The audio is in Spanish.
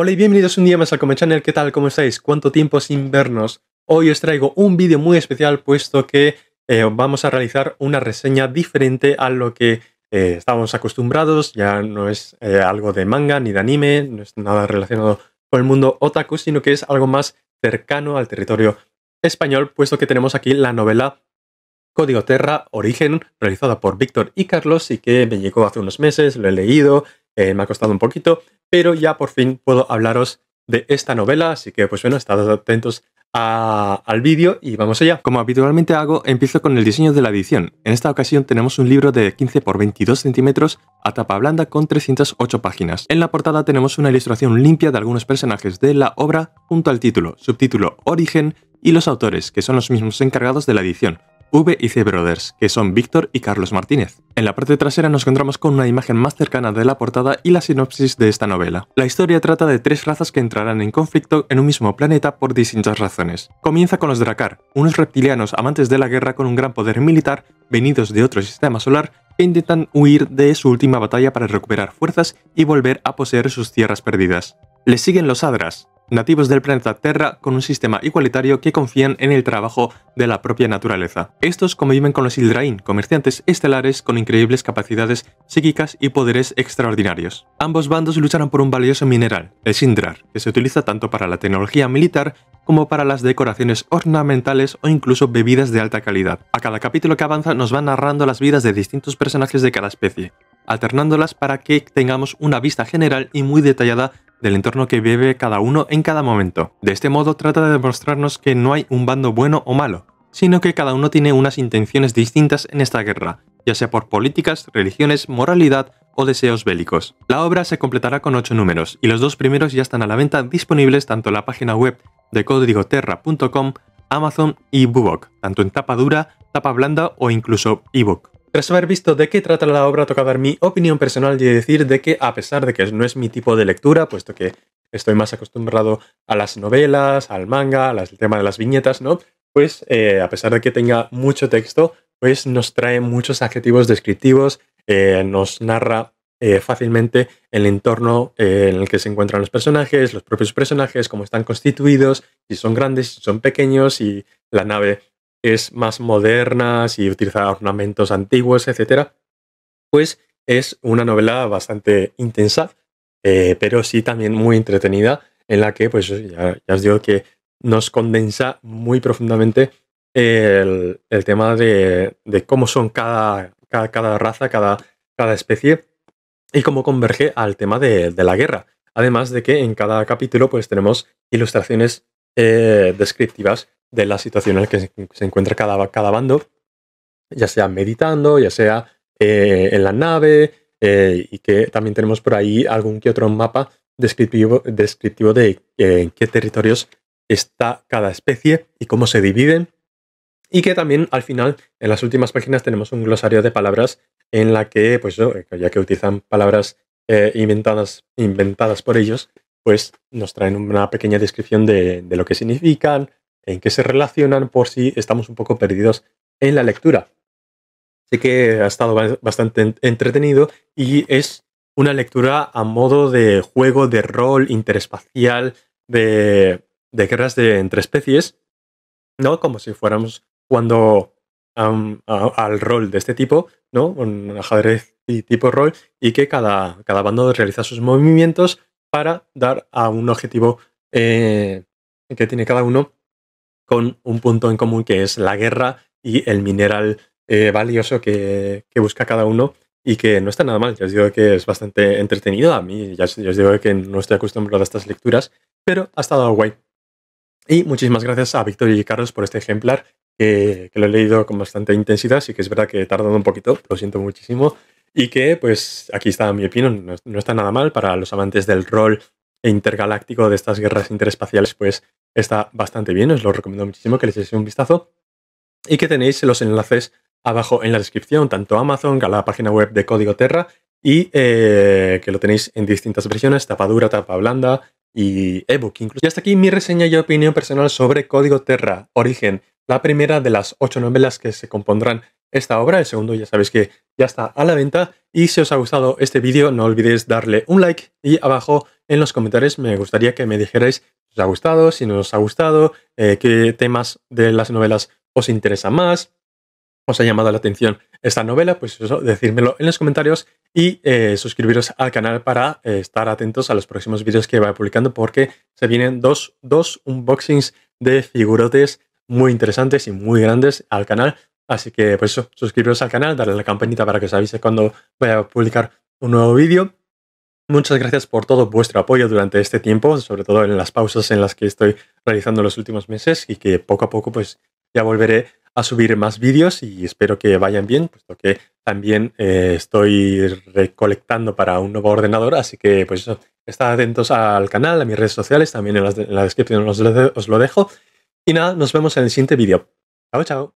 Hola y bienvenidos un día más al Comet Channel, ¿qué tal? ¿Cómo estáis? ¿Cuánto tiempo sin vernos? Hoy os traigo un vídeo muy especial puesto que eh, vamos a realizar una reseña diferente a lo que eh, estábamos acostumbrados, ya no es eh, algo de manga ni de anime, no es nada relacionado con el mundo otaku, sino que es algo más cercano al territorio español, puesto que tenemos aquí la novela Código Terra Origen, realizada por Víctor y Carlos y que me llegó hace unos meses, lo he leído eh, me ha costado un poquito, pero ya por fin puedo hablaros de esta novela, así que pues bueno, estad atentos a, al vídeo y vamos allá. Como habitualmente hago, empiezo con el diseño de la edición. En esta ocasión tenemos un libro de 15 x 22 centímetros a tapa blanda con 308 páginas. En la portada tenemos una ilustración limpia de algunos personajes de la obra junto al título, subtítulo Origen y los autores, que son los mismos encargados de la edición. V y C Brothers, que son Víctor y Carlos Martínez. En la parte trasera nos encontramos con una imagen más cercana de la portada y la sinopsis de esta novela. La historia trata de tres razas que entrarán en conflicto en un mismo planeta por distintas razones. Comienza con los Dracar, unos reptilianos amantes de la guerra con un gran poder militar venidos de otro sistema solar que intentan huir de su última batalla para recuperar fuerzas y volver a poseer sus tierras perdidas. Le siguen los Adras, nativos del planeta Terra con un sistema igualitario que confían en el trabajo de la propia naturaleza. Estos conviven con los Ildrain, comerciantes estelares con increíbles capacidades psíquicas y poderes extraordinarios. Ambos bandos lucharon por un valioso mineral, el Sindrar, que se utiliza tanto para la tecnología militar como para las decoraciones ornamentales o incluso bebidas de alta calidad. A cada capítulo que avanza nos van narrando las vidas de distintos personajes de cada especie, alternándolas para que tengamos una vista general y muy detallada del entorno que vive cada uno en cada momento. De este modo trata de demostrarnos que no hay un bando bueno o malo, sino que cada uno tiene unas intenciones distintas en esta guerra, ya sea por políticas, religiones, moralidad o deseos bélicos. La obra se completará con ocho números, y los dos primeros ya están a la venta disponibles tanto en la página web de códigoterra.com, Amazon y Bubok, tanto en tapa dura, tapa blanda o incluso ebook. Tras haber visto de qué trata la obra, toca dar mi opinión personal y decir de que, a pesar de que no es mi tipo de lectura, puesto que estoy más acostumbrado a las novelas, al manga, al tema de las viñetas, ¿no? Pues eh, a pesar de que tenga mucho texto, pues nos trae muchos adjetivos descriptivos, eh, nos narra eh, fácilmente el entorno en el que se encuentran los personajes, los propios personajes, cómo están constituidos, si son grandes, si son pequeños, y la nave es más modernas y utiliza ornamentos antiguos, etc., pues es una novela bastante intensa, eh, pero sí también muy entretenida, en la que, pues ya, os digo que nos condensa muy profundamente el, tema de, de, cómo son cada, raza, cada, especie, y cómo converge al tema de, la guerra. Además de que en cada capítulo pues tenemos ilustraciones eh, descriptivas de la situación en la que se encuentra cada, cada bando, ya sea meditando, ya sea eh, en la nave, eh, y que también tenemos por ahí algún que otro mapa descriptivo, descriptivo de en eh, qué territorios está cada especie y cómo se dividen. Y que también al final, en las últimas páginas, tenemos un glosario de palabras en la que, pues ya que utilizan palabras inventadas, inventadas por ellos, pues nos traen una pequeña descripción de lo que significan, en qué se relacionan por si estamos un poco perdidos en la lectura. Así que ha estado bastante entretenido y es una lectura a modo de juego de rol interespacial, de, guerras de, entre especies, ¿no? Como si fuéramos cuando al rol de este tipo, ¿no? Un ajedrez y tipo rol, y que cada, cada bando realiza sus movimientos para dar a un objetivo eh, que tiene cada uno con un punto en común que es la guerra y el mineral eh, valioso que, busca cada uno y que no está nada mal. Ya os digo que es bastante entretenido. A mí ya, os digo que no estoy acostumbrado a estas lecturas, pero ha estado guay. Y muchísimas gracias a Víctor y Carlos por este ejemplar, que, lo he leído con bastante intensidad, sí que es verdad que he tardado un poquito, lo siento muchísimo, y que pues aquí está mi opinión, no está nada mal para los amantes del rol intergaláctico de estas guerras interespaciales, pues está bastante bien. Os lo recomiendo muchísimo que les echéis un vistazo y que tenéis los enlaces abajo en la descripción, tanto a Amazon, a la página web de Código Terra y eh, que lo tenéis en distintas versiones, tapa dura, tapa blanda y ebook incluso. Y hasta aquí mi reseña y opinión personal sobre Código Terra, Origen, la primera de las ocho novelas que se compondrán esta obra. El segundo ya sabéis que ya está a la venta. Y si os ha gustado este vídeo, no olvidéis darle un like y abajo en los comentarios me gustaría que me dijerais si os ha gustado, si no os ha gustado, eh, qué temas de las novelas os interesan más, os ha llamado la atención esta novela, pues eso, decírmelo en los comentarios y eh, suscribiros al canal para eh, estar atentos a los próximos vídeos que vaya publicando porque se vienen dos, dos unboxings de figurotes muy interesantes y muy grandes al canal. Así que por pues eso, suscribiros al canal, darle a la campanita para que os avise cuando vaya a publicar un nuevo vídeo Muchas gracias por todo vuestro apoyo durante este tiempo, sobre todo en las pausas en las que estoy realizando los últimos meses y que poco a poco pues ya volveré a subir más vídeos y espero que vayan bien, puesto que también eh, estoy recolectando para un nuevo ordenador, así que pues estad atentos al canal, a mis redes sociales, también en, la descripción os lo dejo. Y nada, nos vemos en el siguiente vídeo. Chao, chao.